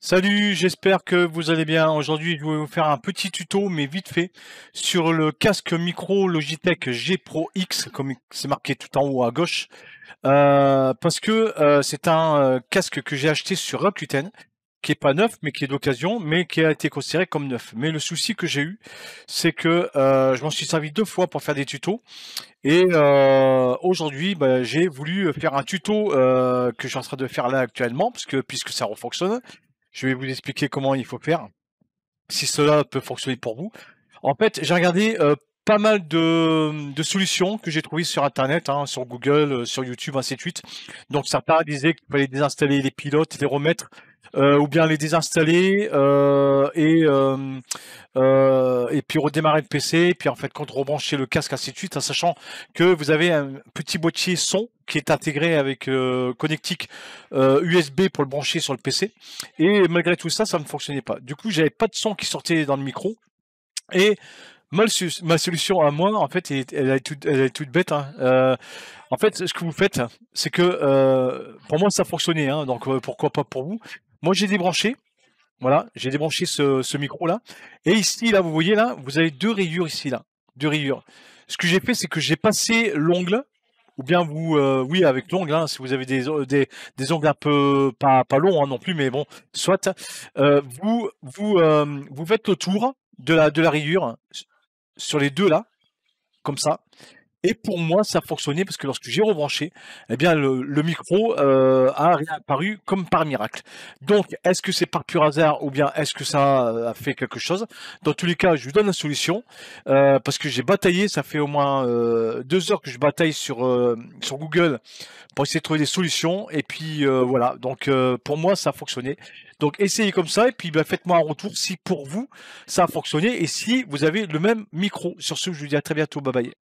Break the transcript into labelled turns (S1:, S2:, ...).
S1: Salut, j'espère que vous allez bien. Aujourd'hui, je vais vous faire un petit tuto, mais vite fait, sur le casque micro Logitech G Pro X, comme c'est marqué tout en haut à gauche, euh, parce que euh, c'est un euh, casque que j'ai acheté sur Rakuten, qui est pas neuf, mais qui est d'occasion, mais qui a été considéré comme neuf. Mais le souci que j'ai eu, c'est que je m'en suis servi deux fois pour faire des tutos, et aujourd'hui, bah, j'ai voulu faire un tuto que je suis en train de faire là actuellement, puisque ça refonctionne. Je vais vous expliquer comment il faut faire, si cela peut fonctionner pour vous. En fait, j'ai regardé euh, pas mal de, solutions que j'ai trouvées sur Internet, hein, sur Google, euh, sur YouTube, ainsi de suite. Donc certains disaient qu'il fallait désinstaller les pilotes, les remettre, euh, ou bien les désinstaller et et puis redémarrer le PC, et puis en fait quand rebrancher le casque, ainsi de suite, en sachant que vous avez un petit boîtier son qui est intégré avec euh, connectique USB euh, pour le brancher sur le PC. Et malgré tout ça, ça ne fonctionnait pas. Du coup, j'avais pas de son qui sortait dans le micro. Et ma, solution à moi, en fait, elle, est, toute, bête. Hein. Euh, en fait, ce que vous faites, c'est que pour moi, ça fonctionnait. Hein. donc pourquoi pas pour vous Moi, j'ai débranché. Voilà, j'ai débranché ce, micro-là. Et ici, là, vous voyez, là, vous avez deux rayures ici, là. Deux rayures. Ce que j'ai fait, c'est que j'ai passé l'ongle, ou bien vous, euh, oui, avec l'ongle, hein, si vous avez euh, des, des, ongles un peu, pas, pas longs hein, non plus, mais bon, soit, euh, vous, vous, vous faites le tour de la, de la rayure sur les deux, là, comme ça. Et pour moi, ça a fonctionné parce que lorsque j'ai rebranché, eh bien, le, micro euh, a réapparu comme par miracle. Donc, est-ce que c'est par pur hasard ou bien est-ce que ça a fait quelque chose Dans tous les cas, je vous donne la solution euh, parce que j'ai bataillé. Ça fait au moins euh, deux heures que je bataille sur, sur Google pour essayer de trouver des solutions. Et puis voilà. Donc, pour moi, ça a fonctionné. Donc, essayez comme ça et puis bah, faites-moi un retour si pour vous ça a fonctionné et si vous avez le même micro. Sur ce, je vous dis à très bientôt. Bye bye.